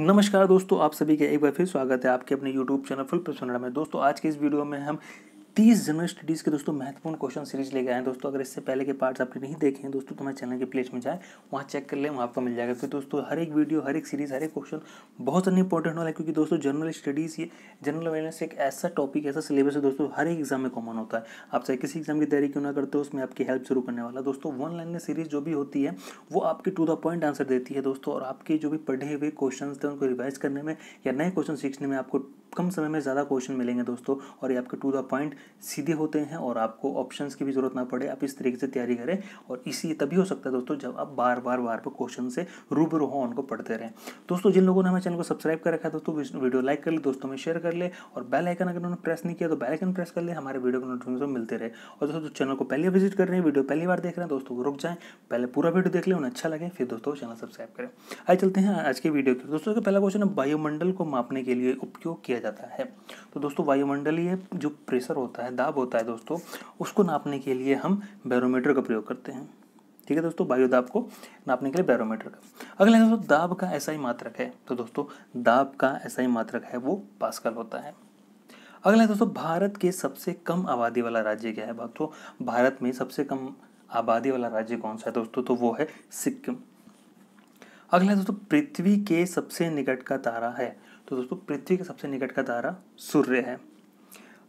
नमस्कार दोस्तों आप सभी का एक बार फिर स्वागत है आपके अपने YouTube चैनल फुल प्रसन्न में दोस्तों आज के इस वीडियो में हम तीस जनरल स्टडीज़ के दोस्तों महत्वपूर्ण क्वेश्चन सीरीज लेके आए दोस्तों अगर इससे पहले के पार्ट्स आपने नहीं देखे हैं दोस्तों तो हमारे चैनल के प्लेस में जाए वहाँ चेक कर ले वहाँ आपको मिल जाएगा क्योंकि तो दोस्तों हर एक वीडियो हर एक सीरीज़ हर एक क्वेश्चन बहुत ज़्यादा इंपॉर्टेंट वाला है क्योंकि दोस्तों जनरल स्टडीज़ ये जनरल अवेयरनेस एक ऐसा टॉपिक ऐसा सिलेबस है दोस्तों हर एक एग्जाम में कॉमन होता है आप चाहे किसी एग्जाम की तैयारी क्यों ना करते हो उसमें आपकी हेल्प शुरू करने वाला दोस्तों वन लाइन में सीरीज जो भी होती है वो आपके टू द पॉइंट आंसर देती है दोस्तों और आपके जो भी पढ़े हुए क्वेश्चन थे उनको रिवाइज करने में या नए क्वेश्चन सीखने में आपको कम समय में ज़्यादा क्वेश्चन मिलेंगे दोस्तों और ये आपके टू द पॉइंट सीधे होते हैं और आपको ऑप्शन की भी ज़रूरत ना पड़े आप इस तरीके से तैयारी करें और इसी तभी हो सकता है दोस्तों जब आप बार बार बार पर क्वेश्चन से रूबरू हों उनको पढ़ते रहें दोस्तों जिन लोगों ने हमारे चैनल को सब्सक्राइब कर रखा है दोस्तों वीडियो लाइक कर ले दोस्तों में शेयर कर ले और बेल आइकन अगर उन्होंने प्रेस नहीं किया तो बेल आइकन प्रेस कर ले हमारे वीडियो को नोटिफिकेशन मिलते रहे और दोस्तों चैनल को पहले विजिट कर रहे हैं वीडियो पहली बार देख रहे हैं दोस्तों रुक जाएँ पहले पूरा वीडियो देख लें उन्हें अच्छा लगे फिर दोस्तों चैनल सब्सक्राइब करें आइए चलते हैं आज के वीडियो के दोस्तों पहला क्वेश्चन है वायुमंडल को मापने के लिए उपयोग किया किया जाता है तो दोस्तों वायुमंडलीय जो प्रेशर होता है दाब होता है दोस्तों उसको नापने के लिए हम बैरोमीटर का प्रयोग करते हैं ठीक है दोस्तों वायु दाब को नापने के लिए बैरोमीटर का अगला दोस्तों दाब का ऐसा ही मात्रक है तो दोस्तों दाब का ऐसा ही मात्रक है वो पास्कल होता है अगला दोस्तों भारत के सबसे कम आबादी वाला राज्य क्या है दोस्तों भारत में सबसे कम आबादी वाला राज्य कौन सा है दोस्तों तो वो है सिक्किम अगला दोस्तों पृथ्वी के सबसे निकट का तारा है तो दोस्तों पृथ्वी के सबसे निकट का तारा सूर्य है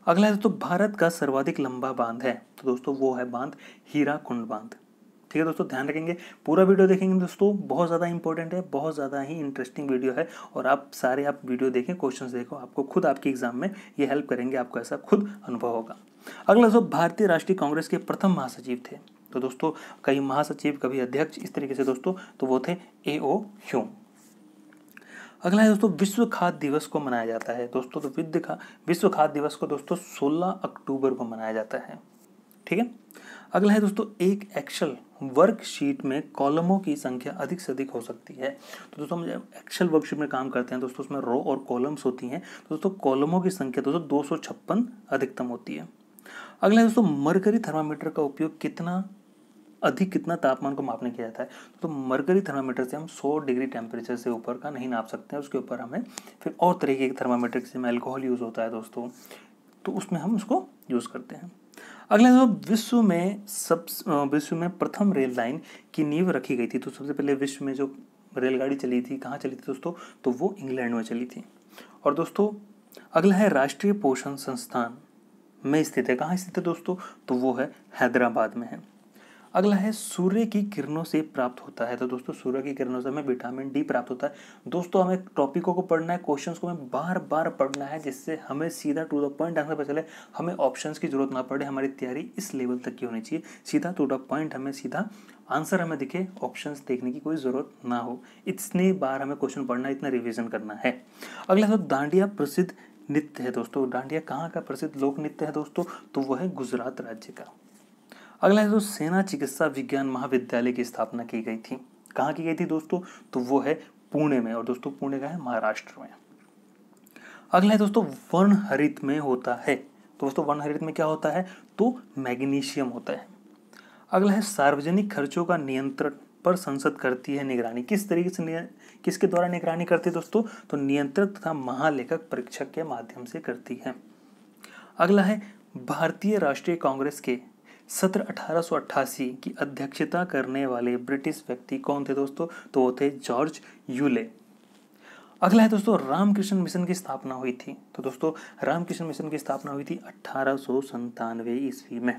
अगला है दोस्तों भारत का सर्वाधिक लंबा बांध है तो दोस्तों वो है बांध हीरा कुंड बांध ठीक है दोस्तों ध्यान रखेंगे पूरा वीडियो देखेंगे दोस्तों बहुत ज़्यादा इंपॉर्टेंट है बहुत ज़्यादा ही इंटरेस्टिंग वीडियो है और आप सारे आप वीडियो देखें क्वेश्चन देखो आपको खुद आपके एग्जाम में ये हेल्प करेंगे आपको ऐसा खुद अनुभव होगा अगला दोस्तों भारतीय राष्ट्रीय कांग्रेस के प्रथम महासचिव थे तो दोस्तों कई महासचिव कभी अध्यक्ष इस तरीके से दोस्तों तो वो थे ए ओ ह्यूम अगला है दोस्तों विश्व खाद्य दिवस को मनाया जाता है दोस्तों तो विद्य का विश्व खाद्य दिवस को दोस्तों 16 अक्टूबर को मनाया जाता है ठीक है अगला है दोस्तों एक एक्शल वर्कशीट में कॉलमों की संख्या अधिक से अधिक हो सकती है तो दोस्तों हम जब एक्शल वर्कशीट में काम करते हैं दोस्तों उसमें रो और कॉलम्स होती हैं तो दोस्तों कॉलमों की संख्या दोस्तों दो अधिकतम होती है अगला है दोस्तों मरकरी थर्मामीटर का उपयोग कितना अधिक कितना तापमान को मापने किया जाता है तो मरकरी थर्मामीटर से हम 100 डिग्री टेम्परेचर से ऊपर का नहीं नाप सकते हैं उसके ऊपर हमें फिर और तरीके के थर्मामीटर जिसमें एल्कोहल यूज़ होता है दोस्तों तो उसमें हम उसको यूज़ करते हैं अगले दोस्तों विश्व में सब विश्व में प्रथम रेल लाइन की नींव रखी गई थी तो सबसे पहले विश्व में जो रेलगाड़ी चली थी कहाँ चली थी दोस्तों तो वो इंग्लैंड में चली थी और दोस्तों अगला है राष्ट्रीय पोषण संस्थान में स्थित है कहाँ स्थित है दोस्तों तो वो है हैदराबाद में है अगला है सूर्य की किरणों से प्राप्त होता है तो दोस्तों सूर्य की किरणों से हमें विटामिन डी प्राप्त होता है दोस्तों हमें टॉपिकों को पढ़ना है क्वेश्चंस को हमें बार बार पढ़ना है जिससे हमें सीधा टू द पॉइंट आंसर पता चले हमें ऑप्शंस की जरूरत ना पड़े हमारी तैयारी इस लेवल तक की होनी चाहिए सीधा टू द पॉइंट हमें सीधा आंसर हमें दिखे ऑप्शंस देखने की कोई ज़रूरत ना हो इतने बार हमें क्वेश्चन पढ़ना है इतना रिविजन करना है अगला तो दांडिया प्रसिद्ध नृत्य है दोस्तों डांडिया कहाँ का प्रसिद्ध लोक नृत्य है दोस्तों तो वह है गुजरात राज्य का अगला है दोस्तों सेना चिकित्सा विज्ञान महाविद्यालय की स्थापना की गई थी कहाँ की गई थी दोस्तों तो वो है पुणे में और दोस्तों पुणे का है महाराष्ट्र में अगला है दोस्तों वर्ण हरित में होता है तो दोस्तों वर्ण हरित में क्या होता है तो मैग्नीशियम होता है अगला है सार्वजनिक खर्चों का नियंत्रण पर संसद करती है निगरानी किस तरीके से किसके द्वारा निगरानी करती है दोस्तों तो नियंत्रक तथा महालेखक परीक्षक के माध्यम से करती है अगला है भारतीय राष्ट्रीय कांग्रेस के सत्र 1888 की अध्यक्षता करने वाले ब्रिटिश व्यक्ति कौन थे दोस्तों तो वो थे जॉर्ज यूले अगला है दोस्तों रामकृष्ण मिशन की स्थापना हुई थी तो दोस्तों रामकृष्ण मिशन की स्थापना हुई थी अठारह ईस्वी में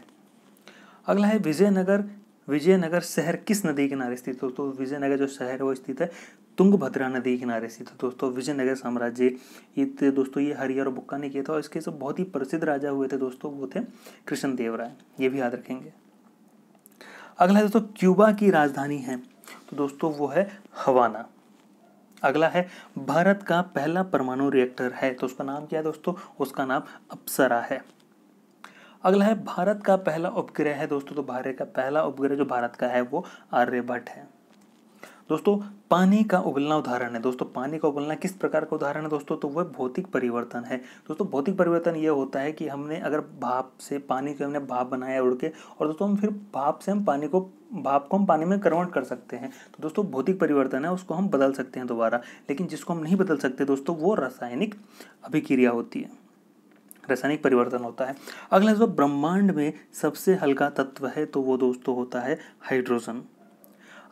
अगला है विजयनगर विजयनगर शहर किस नदी किनारे स्थित दोस्तों तो विजयनगर जो शहर है वो स्थित है तुंगभद्रा नदी किनारे स्थित है दोस्तों विजयनगर साम्राज्य ये दोस्तों ये हरिहर बुक्का ने किया था और इसके सब बहुत ही प्रसिद्ध राजा हुए थे दोस्तों वो थे कृष्ण देवराय ये भी याद रखेंगे अगला है दोस्तों क्यूबा की राजधानी है तो दोस्तों वो है हवाना अगला है भारत का पहला परमाणु रिएक्टर है तो उसका नाम क्या है दोस्तों उसका नाम अप्सरा है अगला है भारत का पहला उपग्रह है दोस्तों तो भारत का पहला उपग्रह जो भारत का है वो आर्यभट्ट है दोस्तों पानी का उबलना उदाहरण है दोस्तों पानी का उबलना किस प्रकार का उदाहरण है दोस्तों तो वह भौतिक परिवर्तन है दोस्तों भौतिक परिवर्तन ये होता है कि हमने अगर भाप से पानी को हमने भाप बनाया उड़ के और दोस्तों हम फिर भाप से हम पानी को भाप को हम पानी में कन्वर्ट कर सकते हैं तो दोस्तों भौतिक परिवर्तन है उसको हम बदल सकते हैं दोबारा लेकिन जिसको हम नहीं बदल सकते दोस्तों वो रासायनिक अभिक्रिया होती है रासायनिक परिवर्तन होता है अगला जो ब्रह्मांड में सबसे हल्का तत्व है तो वो दोस्तों होता है हाइड्रोजन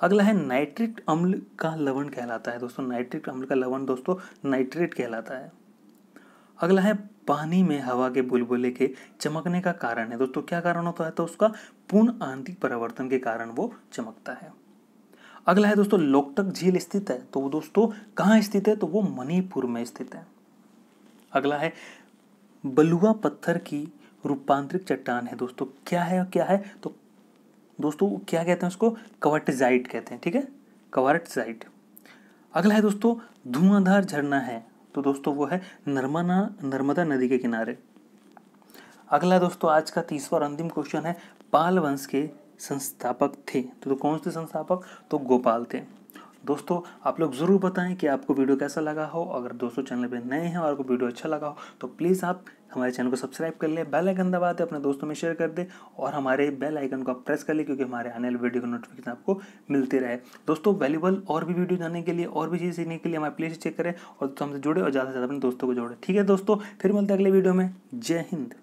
अगला है नाइट्रिक अम्ल का लवण कहलाता है दोस्तों नाइट्रिक अम्ल का लवण दोस्तों नाइट्रेट कहलाता है अगला है पानी में हवा के बुलबुले के चमकने का कारण है दोस्तों क्या कारण होता है तो उसका पूर्ण आंतरिक परिवर्तन के कारण वो चमकता है अगला है दोस्तों लोकटक झील स्थित है तो वो दोस्तों कहाँ स्थित है तो वो मणिपुर में स्थित है अगला है बलुआ पत्थर की रूपांतरिक चट्टान है दोस्तों क्या है क्या है तो दोस्तों क्या कहते हैं उसको कवर्टजाइट कहते हैं ठीक है कवर्टजाइट अगला है दोस्तों धुआंधार झरना है तो दोस्तों वो है नर्मदा नर्मदा नदी के किनारे अगला दोस्तों आज का तीसरा और अंतिम क्वेश्चन है पाल वंश के संस्थापक थे तो, तो कौन से संस्थापक तो गोपाल थे दोस्तों आप लोग ज़रूर बताएं कि आपको वीडियो कैसा लगा हो अगर दोस्तों चैनल पे नए हैं और आपको वीडियो अच्छा लगा हो तो प्लीज़ आप हमारे चैनल को सब्सक्राइब कर लें बेल आइकन दबा दें अपने दोस्तों में शेयर कर दें और हमारे बेल आइकन को आप प्रेस कर लें क्योंकि हमारे आने वाले वीडियो का नोटिफिकेशन आपको मिलते रहे दोस्तों वैल्यूबल और भी वीडियो जानने के लिए और भी चीज़ सीखने के लिए हमारे प्लेलिस्ट चेक करें और तो हमसे जुड़े और ज़्यादा से ज़्यादा अपने दोस्तों को जोड़ें ठीक है दोस्तों फिर मिलते हैं अगले वीडियो में जय हिंद